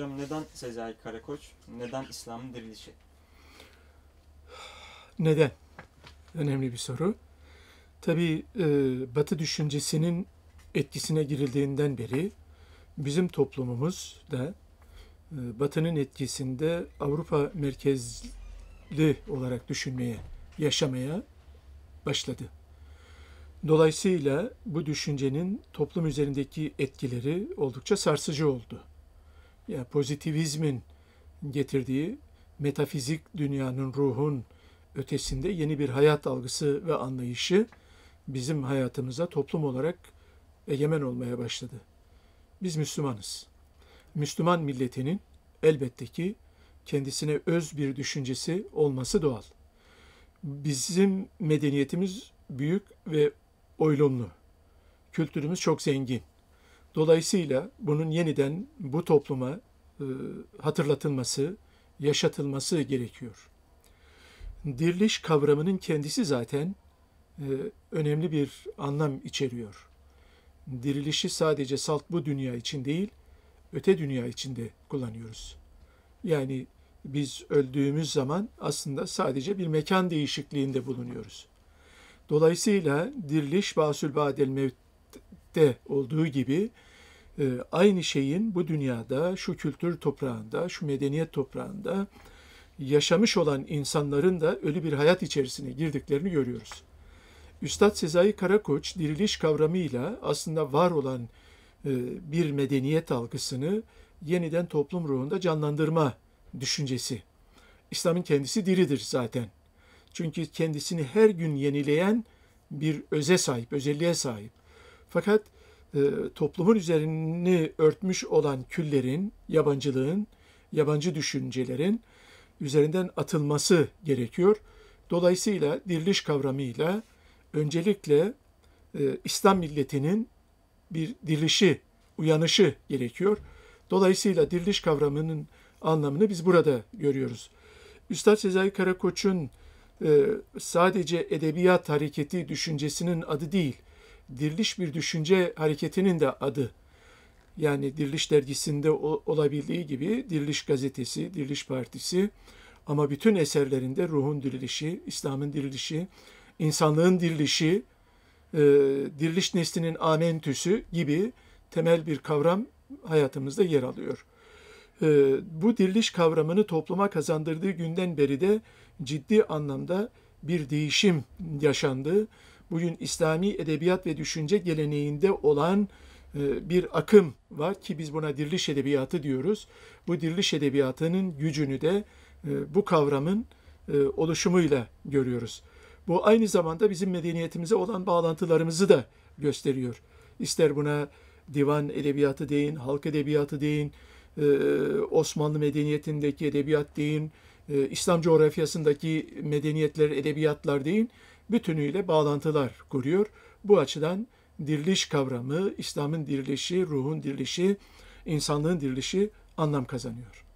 Hocam neden Sezai Karakoç? Neden İslam'ın dirilişi? Neden? Önemli bir soru. Tabi e, Batı düşüncesinin etkisine girildiğinden beri bizim toplumumuz da e, Batı'nın etkisinde Avrupa merkezli olarak düşünmeye, yaşamaya başladı. Dolayısıyla bu düşüncenin toplum üzerindeki etkileri oldukça sarsıcı oldu ya pozitivizmin getirdiği metafizik dünyanın ruhun ötesinde yeni bir hayat algısı ve anlayışı bizim hayatımıza toplum olarak egemen olmaya başladı. Biz Müslümanız. Müslüman milletinin elbette ki kendisine öz bir düşüncesi olması doğal. Bizim medeniyetimiz büyük ve oylumlu. Kültürümüz çok zengin. Dolayısıyla bunun yeniden bu topluma e, hatırlatılması, yaşatılması gerekiyor. Diriliş kavramının kendisi zaten e, önemli bir anlam içeriyor. Dirilişi sadece salt bu dünya için değil, öte dünya için de kullanıyoruz. Yani biz öldüğümüz zaman aslında sadece bir mekan değişikliğinde bulunuyoruz. Dolayısıyla diriliş Basülbadel Mevt de olduğu gibi e, aynı şeyin bu dünyada, şu kültür toprağında, şu medeniyet toprağında yaşamış olan insanların da ölü bir hayat içerisine girdiklerini görüyoruz. Üstad Sezai Karakoç diriliş kavramıyla aslında var olan e, bir medeniyet algısını yeniden toplum ruhunda canlandırma düşüncesi. İslam'ın kendisi diridir zaten. Çünkü kendisini her gün yenileyen bir öze sahip, özelliğe sahip. Fakat e, toplumun üzerini örtmüş olan küllerin, yabancılığın, yabancı düşüncelerin üzerinden atılması gerekiyor. Dolayısıyla diriliş kavramıyla öncelikle e, İslam milletinin bir dirilişi, uyanışı gerekiyor. Dolayısıyla diriliş kavramının anlamını biz burada görüyoruz. Üstad Sezai Karakoç'un e, sadece edebiyat hareketi düşüncesinin adı değil, diriliş bir düşünce hareketinin de adı. Yani Diriliş Dergisi'nde olabildiği gibi Diriliş Gazetesi, Diriliş Partisi ama bütün eserlerinde ruhun dirilişi, İslam'ın dirilişi, insanlığın dirilişi, e, diriliş neslinin amentüsü gibi temel bir kavram hayatımızda yer alıyor. E, bu diriliş kavramını topluma kazandırdığı günden beri de ciddi anlamda bir değişim yaşandı bugün İslami edebiyat ve düşünce geleneğinde olan e, bir akım var ki biz buna diriliş edebiyatı diyoruz. Bu diriliş edebiyatının gücünü de e, bu kavramın e, oluşumuyla görüyoruz. Bu aynı zamanda bizim medeniyetimize olan bağlantılarımızı da gösteriyor. İster buna divan edebiyatı deyin, halk edebiyatı deyin, Osmanlı medeniyetindeki edebiyat deyin, İslam coğrafyasındaki medeniyetler, edebiyatlar deyin bütünüyle bağlantılar kuruyor. Bu açıdan diriliş kavramı, İslam'ın dirilişi, ruhun dirilişi, insanlığın dirilişi anlam kazanıyor.